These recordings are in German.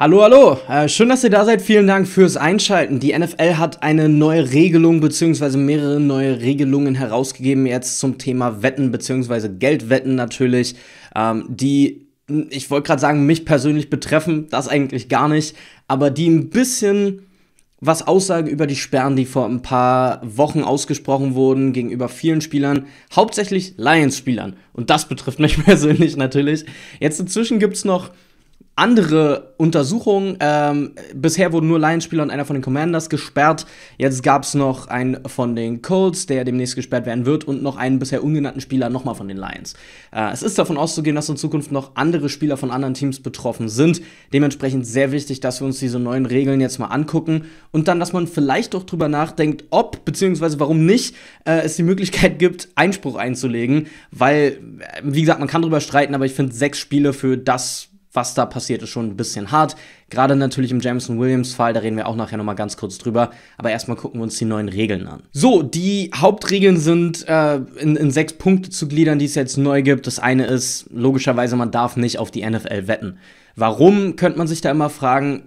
Hallo, hallo. Äh, schön, dass ihr da seid. Vielen Dank fürs Einschalten. Die NFL hat eine neue Regelung bzw. mehrere neue Regelungen herausgegeben jetzt zum Thema Wetten bzw. Geldwetten natürlich, ähm, die ich wollte gerade sagen, mich persönlich betreffen, das eigentlich gar nicht, aber die ein bisschen was aussagen über die Sperren, die vor ein paar Wochen ausgesprochen wurden gegenüber vielen Spielern, hauptsächlich Lions-Spielern. Und das betrifft mich persönlich natürlich. Jetzt inzwischen gibt es noch andere Untersuchungen. Ähm, bisher wurden nur Lions-Spieler und einer von den Commanders gesperrt. Jetzt gab es noch einen von den Colts, der demnächst gesperrt werden wird, und noch einen bisher ungenannten Spieler nochmal von den Lions. Äh, es ist davon auszugehen, dass in Zukunft noch andere Spieler von anderen Teams betroffen sind. Dementsprechend sehr wichtig, dass wir uns diese neuen Regeln jetzt mal angucken und dann, dass man vielleicht auch drüber nachdenkt, ob bzw. warum nicht äh, es die Möglichkeit gibt, Einspruch einzulegen, weil, äh, wie gesagt, man kann drüber streiten, aber ich finde sechs Spiele für das was da passiert, ist schon ein bisschen hart. Gerade natürlich im Jameson Williams-Fall, da reden wir auch nachher nochmal ganz kurz drüber. Aber erstmal gucken wir uns die neuen Regeln an. So, die Hauptregeln sind äh, in, in sechs Punkte zu gliedern, die es jetzt neu gibt. Das eine ist, logischerweise, man darf nicht auf die NFL wetten. Warum könnte man sich da immer fragen?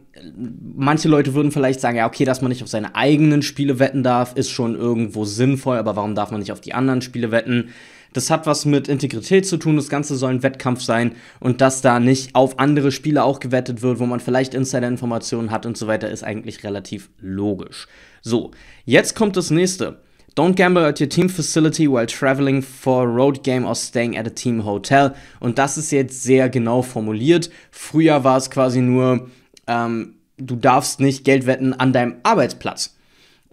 Manche Leute würden vielleicht sagen, ja, okay, dass man nicht auf seine eigenen Spiele wetten darf, ist schon irgendwo sinnvoll, aber warum darf man nicht auf die anderen Spiele wetten? Das hat was mit Integrität zu tun, das Ganze soll ein Wettkampf sein und dass da nicht auf andere Spiele auch gewettet wird, wo man vielleicht vielleicht Insider-Informationen hat und so weiter, ist eigentlich relativ logisch. So, jetzt kommt das nächste. Don't gamble at your team facility while traveling for a road game or staying at a team hotel. Und das ist jetzt sehr genau formuliert. Früher war es quasi nur, ähm, du darfst nicht Geld wetten an deinem Arbeitsplatz.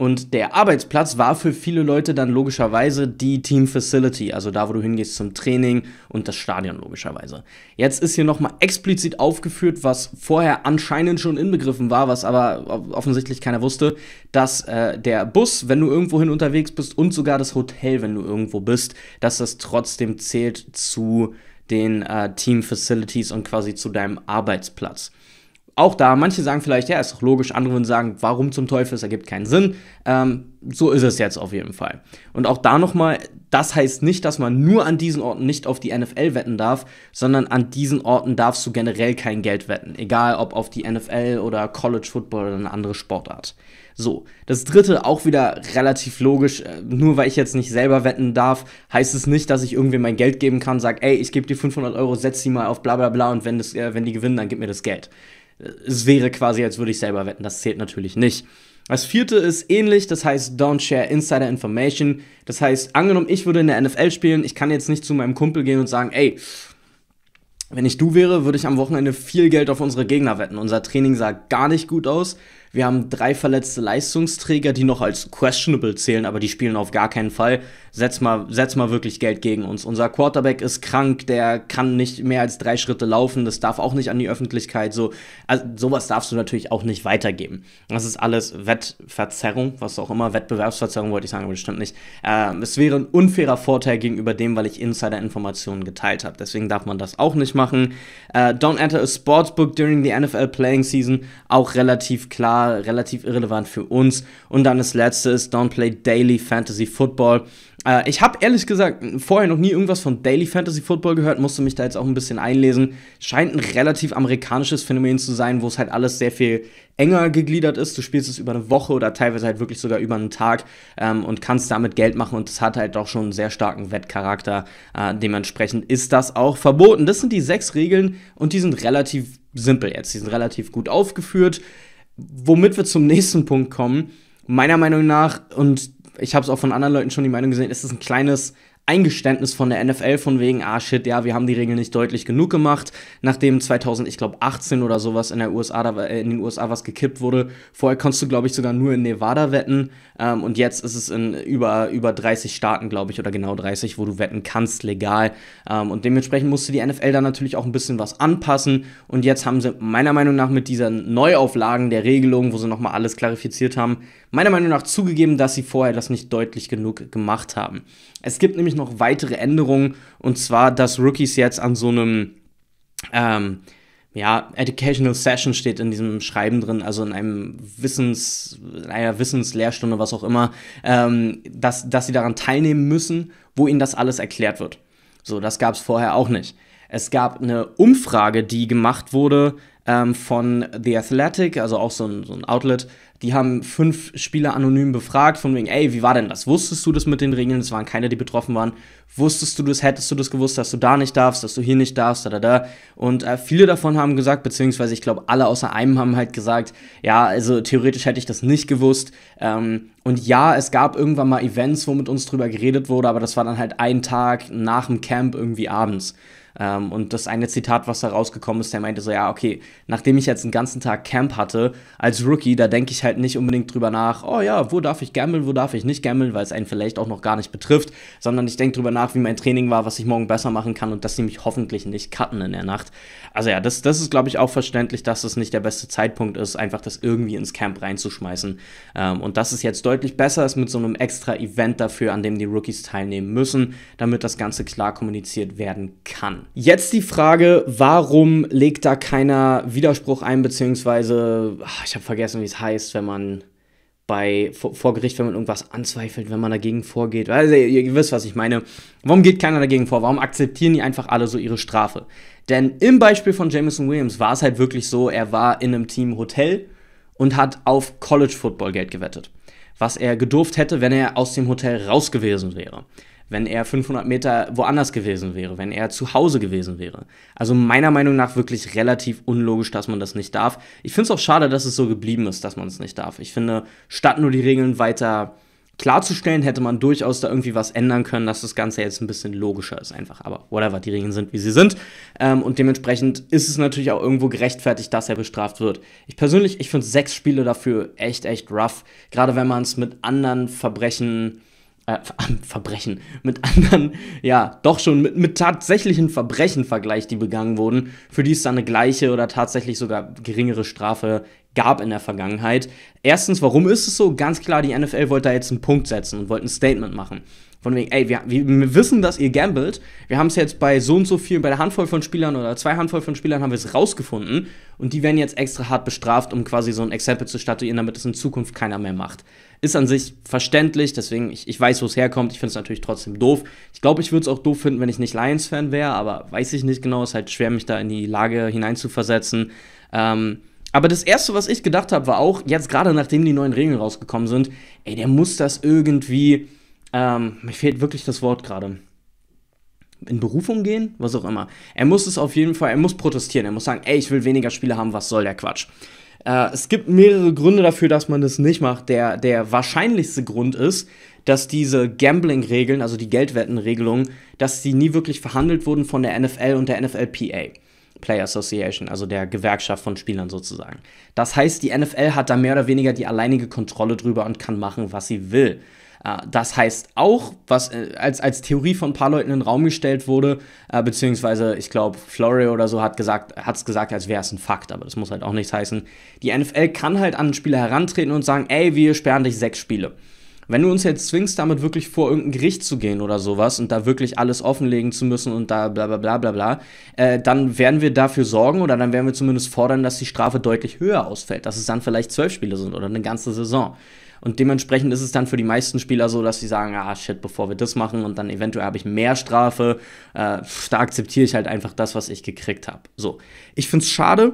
Und der Arbeitsplatz war für viele Leute dann logischerweise die Team Facility, also da, wo du hingehst zum Training und das Stadion logischerweise. Jetzt ist hier nochmal explizit aufgeführt, was vorher anscheinend schon inbegriffen war, was aber offensichtlich keiner wusste, dass äh, der Bus, wenn du irgendwohin unterwegs bist und sogar das Hotel, wenn du irgendwo bist, dass das trotzdem zählt zu den äh, Team Facilities und quasi zu deinem Arbeitsplatz auch da, manche sagen vielleicht, ja, ist doch logisch, andere würden sagen, warum zum Teufel, es ergibt keinen Sinn. Ähm, so ist es jetzt auf jeden Fall. Und auch da nochmal, das heißt nicht, dass man nur an diesen Orten nicht auf die NFL wetten darf, sondern an diesen Orten darfst du generell kein Geld wetten. Egal ob auf die NFL oder College Football oder eine andere Sportart. So, das dritte auch wieder relativ logisch. Äh, nur weil ich jetzt nicht selber wetten darf, heißt es nicht, dass ich irgendwem mein Geld geben kann, sag, ey, ich gebe dir 500 Euro, setz die mal auf bla bla bla und wenn, das, äh, wenn die gewinnen, dann gib mir das Geld es wäre quasi, als würde ich selber wetten. Das zählt natürlich nicht. Das vierte ist ähnlich, das heißt Don't Share Insider Information. Das heißt, angenommen, ich würde in der NFL spielen, ich kann jetzt nicht zu meinem Kumpel gehen und sagen, ey, wenn ich du wäre, würde ich am Wochenende viel Geld auf unsere Gegner wetten. Unser Training sah gar nicht gut aus. Wir haben drei verletzte Leistungsträger, die noch als questionable zählen, aber die spielen auf gar keinen Fall. Setz mal, setz mal wirklich Geld gegen uns. Unser Quarterback ist krank, der kann nicht mehr als drei Schritte laufen, das darf auch nicht an die Öffentlichkeit. So, also, sowas darfst du natürlich auch nicht weitergeben. Das ist alles Wettverzerrung, was auch immer. Wettbewerbsverzerrung wollte ich sagen, aber das stimmt nicht. Äh, es wäre ein unfairer Vorteil gegenüber dem, weil ich Insider-Informationen geteilt habe. Deswegen darf man das auch nicht machen. Äh, don't enter a sportsbook during the NFL playing season. Auch relativ klar war relativ irrelevant für uns. Und dann das letzte ist Don't Play Daily Fantasy Football. Äh, ich habe ehrlich gesagt vorher noch nie irgendwas von Daily Fantasy Football gehört, musste mich da jetzt auch ein bisschen einlesen. Scheint ein relativ amerikanisches Phänomen zu sein, wo es halt alles sehr viel enger gegliedert ist. Du spielst es über eine Woche oder teilweise halt wirklich sogar über einen Tag ähm, und kannst damit Geld machen und es hat halt auch schon einen sehr starken Wettcharakter. Äh, dementsprechend ist das auch verboten. Das sind die sechs Regeln und die sind relativ simpel jetzt. Die sind relativ gut aufgeführt. Womit wir zum nächsten Punkt kommen, meiner Meinung nach, und ich habe es auch von anderen Leuten schon die Meinung gesehen, ist es ein kleines Eingeständnis von der NFL von wegen, ah shit, ja, wir haben die Regeln nicht deutlich genug gemacht, nachdem 2000, ich glaube 18 oder sowas in, der USA, äh, in den USA was gekippt wurde. Vorher konntest du, glaube ich, sogar nur in Nevada wetten ähm, und jetzt ist es in über, über 30 Staaten, glaube ich, oder genau 30, wo du wetten kannst, legal. Ähm, und dementsprechend musste die NFL dann natürlich auch ein bisschen was anpassen und jetzt haben sie meiner Meinung nach mit dieser Neuauflagen der Regelung, wo sie nochmal alles klarifiziert haben, meiner Meinung nach zugegeben, dass sie vorher das nicht deutlich genug gemacht haben. Es gibt nämlich noch noch weitere Änderungen und zwar, dass Rookies jetzt an so einem ähm, ja, Educational Session steht in diesem Schreiben drin, also in einem Wissens, in einer Wissenslehrstunde, was auch immer, ähm, dass, dass sie daran teilnehmen müssen, wo ihnen das alles erklärt wird. So, das gab es vorher auch nicht. Es gab eine Umfrage, die gemacht wurde ähm, von The Athletic, also auch so ein, so ein Outlet, die haben fünf Spieler anonym befragt, von wegen, ey, wie war denn das? Wusstest du das mit den Regeln? Es waren keine, die betroffen waren. Wusstest du das? Hättest du das gewusst, dass du da nicht darfst, dass du hier nicht darfst, da, da, da. Und äh, viele davon haben gesagt, beziehungsweise ich glaube, alle außer einem haben halt gesagt, ja, also theoretisch hätte ich das nicht gewusst. Ähm, und ja, es gab irgendwann mal Events, wo mit uns drüber geredet wurde, aber das war dann halt ein Tag nach dem Camp irgendwie abends. Ähm, und das eine Zitat, was da rausgekommen ist, der meinte so, ja, okay, nachdem ich jetzt einen ganzen Tag Camp hatte, als Rookie, da denke ich halt nicht unbedingt drüber nach, oh ja, wo darf ich gammeln, wo darf ich nicht gammeln, weil es einen vielleicht auch noch gar nicht betrifft, sondern ich denke drüber nach, wie mein Training war, was ich morgen besser machen kann und dass sie mich hoffentlich nicht cutten in der Nacht. Also ja, das, das ist, glaube ich, auch verständlich, dass es nicht der beste Zeitpunkt ist, einfach das irgendwie ins Camp reinzuschmeißen. Ähm, und dass es jetzt deutlich besser ist mit so einem extra Event dafür, an dem die Rookies teilnehmen müssen, damit das Ganze klar kommuniziert werden kann. Jetzt die Frage, warum legt da keiner Widerspruch ein, beziehungsweise, ach, ich habe vergessen, wie es heißt, wenn man bei, vor, vor, Gericht, wenn man irgendwas anzweifelt, wenn man dagegen vorgeht. Also, ihr, ihr, wisst, was ich meine. Warum geht keiner dagegen vor? Warum akzeptieren die einfach alle so ihre Strafe? Denn im Beispiel von Jameson Williams war es halt wirklich so, er war in einem Team Hotel und hat auf College Football Geld gewettet. Was er gedurft hätte, wenn er aus dem Hotel raus gewesen wäre wenn er 500 Meter woanders gewesen wäre, wenn er zu Hause gewesen wäre. Also meiner Meinung nach wirklich relativ unlogisch, dass man das nicht darf. Ich finde es auch schade, dass es so geblieben ist, dass man es nicht darf. Ich finde, statt nur die Regeln weiter klarzustellen, hätte man durchaus da irgendwie was ändern können, dass das Ganze jetzt ein bisschen logischer ist einfach. Aber whatever, die Regeln sind, wie sie sind. Ähm, und dementsprechend ist es natürlich auch irgendwo gerechtfertigt, dass er bestraft wird. Ich persönlich, ich finde sechs Spiele dafür echt, echt rough. Gerade wenn man es mit anderen Verbrechen äh, Verbrechen, mit anderen, ja, doch schon mit, mit tatsächlichen Verbrechen vergleicht, die begangen wurden, für die es dann eine gleiche oder tatsächlich sogar geringere Strafe gab in der Vergangenheit. Erstens, warum ist es so? Ganz klar, die NFL wollte da jetzt einen Punkt setzen und wollte ein Statement machen. Von wegen, ey, wir, wir wissen, dass ihr gambelt. Wir haben es jetzt bei so und so vielen, bei der Handvoll von Spielern oder zwei Handvoll von Spielern haben wir es rausgefunden. Und die werden jetzt extra hart bestraft, um quasi so ein Exempel zu statuieren, damit es in Zukunft keiner mehr macht. Ist an sich verständlich, deswegen, ich, ich weiß, wo es herkommt. Ich finde es natürlich trotzdem doof. Ich glaube, ich würde es auch doof finden, wenn ich nicht Lions-Fan wäre, aber weiß ich nicht genau. Ist halt schwer, mich da in die Lage hineinzuversetzen. Ähm, aber das Erste, was ich gedacht habe, war auch, jetzt gerade nachdem die neuen Regeln rausgekommen sind, ey, der muss das irgendwie, ähm, mir fehlt wirklich das Wort gerade, in Berufung gehen, was auch immer. Er muss es auf jeden Fall, er muss protestieren, er muss sagen, ey, ich will weniger Spiele haben, was soll der Quatsch. Äh, es gibt mehrere Gründe dafür, dass man das nicht macht. Der, der wahrscheinlichste Grund ist, dass diese Gambling-Regeln, also die Geldwettenregelungen, dass die nie wirklich verhandelt wurden von der NFL und der NFLPA. Player Association, also der Gewerkschaft von Spielern sozusagen. Das heißt, die NFL hat da mehr oder weniger die alleinige Kontrolle drüber und kann machen, was sie will. Äh, das heißt auch, was äh, als, als Theorie von ein paar Leuten in den Raum gestellt wurde, äh, beziehungsweise ich glaube, Florio oder so hat gesagt, hat es gesagt, als wäre es ein Fakt, aber das muss halt auch nichts heißen. Die NFL kann halt an einen Spieler herantreten und sagen, ey, wir sperren dich sechs Spiele. Wenn du uns jetzt zwingst, damit wirklich vor irgendein Gericht zu gehen oder sowas und da wirklich alles offenlegen zu müssen und da bla bla bla bla bla, äh, dann werden wir dafür sorgen oder dann werden wir zumindest fordern, dass die Strafe deutlich höher ausfällt, dass es dann vielleicht zwölf Spiele sind oder eine ganze Saison. Und dementsprechend ist es dann für die meisten Spieler so, dass sie sagen, ah shit, bevor wir das machen und dann eventuell habe ich mehr Strafe, äh, da akzeptiere ich halt einfach das, was ich gekriegt habe. So, ich finde es schade.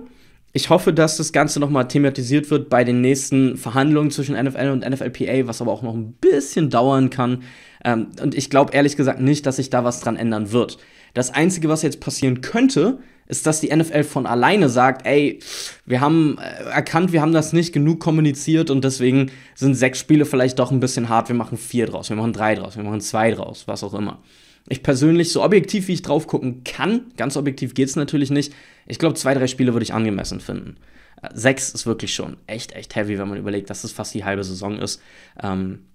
Ich hoffe, dass das Ganze nochmal thematisiert wird bei den nächsten Verhandlungen zwischen NFL und NFLPA, was aber auch noch ein bisschen dauern kann. Ähm, und ich glaube ehrlich gesagt nicht, dass sich da was dran ändern wird. Das Einzige, was jetzt passieren könnte, ist, dass die NFL von alleine sagt, ey, wir haben äh, erkannt, wir haben das nicht genug kommuniziert und deswegen sind sechs Spiele vielleicht doch ein bisschen hart, wir machen vier draus, wir machen drei draus, wir machen zwei draus, was auch immer. Ich persönlich, so objektiv wie ich drauf gucken kann, ganz objektiv geht es natürlich nicht, ich glaube, zwei, drei Spiele würde ich angemessen finden. Äh, sechs ist wirklich schon echt, echt heavy, wenn man überlegt, dass es fast die halbe Saison ist. Ähm,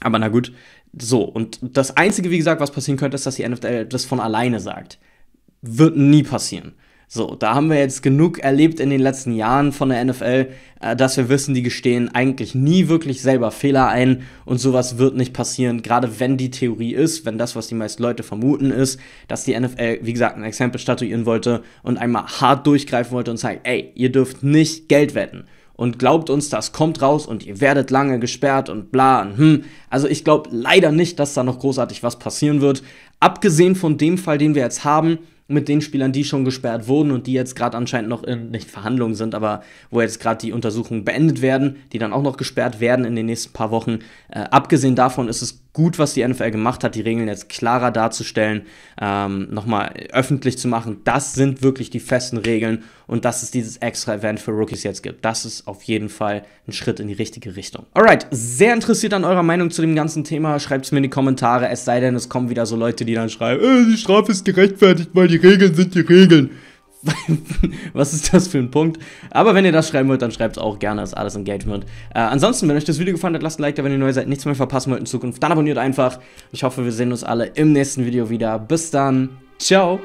aber na gut, so. Und das Einzige, wie gesagt, was passieren könnte, ist, dass die NFL das von alleine sagt. Wird nie passieren. So, da haben wir jetzt genug erlebt in den letzten Jahren von der NFL, äh, dass wir wissen, die gestehen eigentlich nie wirklich selber Fehler ein und sowas wird nicht passieren, gerade wenn die Theorie ist, wenn das, was die meisten Leute vermuten, ist, dass die NFL, wie gesagt, ein Exempel statuieren wollte und einmal hart durchgreifen wollte und sagt, ey, ihr dürft nicht Geld wetten und glaubt uns, das kommt raus und ihr werdet lange gesperrt und bla und hm. Also ich glaube leider nicht, dass da noch großartig was passieren wird. Abgesehen von dem Fall, den wir jetzt haben, mit den Spielern, die schon gesperrt wurden und die jetzt gerade anscheinend noch in, nicht Verhandlungen sind, aber wo jetzt gerade die Untersuchungen beendet werden, die dann auch noch gesperrt werden in den nächsten paar Wochen. Äh, abgesehen davon ist es gut, was die NFL gemacht hat, die Regeln jetzt klarer darzustellen, ähm, nochmal öffentlich zu machen. Das sind wirklich die festen Regeln und dass es dieses extra Event für Rookies jetzt gibt. Das ist auf jeden Fall ein Schritt in die richtige Richtung. Alright, sehr interessiert an eurer Meinung zu dem ganzen Thema. Schreibt es mir in die Kommentare, es sei denn, es kommen wieder so Leute, die dann schreiben, äh, die Strafe ist gerechtfertigt, weil die Regeln sind die Regeln. was ist das für ein Punkt? Aber wenn ihr das schreiben wollt, dann schreibt es auch gerne, Das ist alles Engagement. Äh, ansonsten, wenn euch das Video gefallen hat, lasst ein Like da, wenn ihr neu seid, nichts mehr verpassen wollt in Zukunft, dann abonniert einfach. Ich hoffe, wir sehen uns alle im nächsten Video wieder. Bis dann, ciao!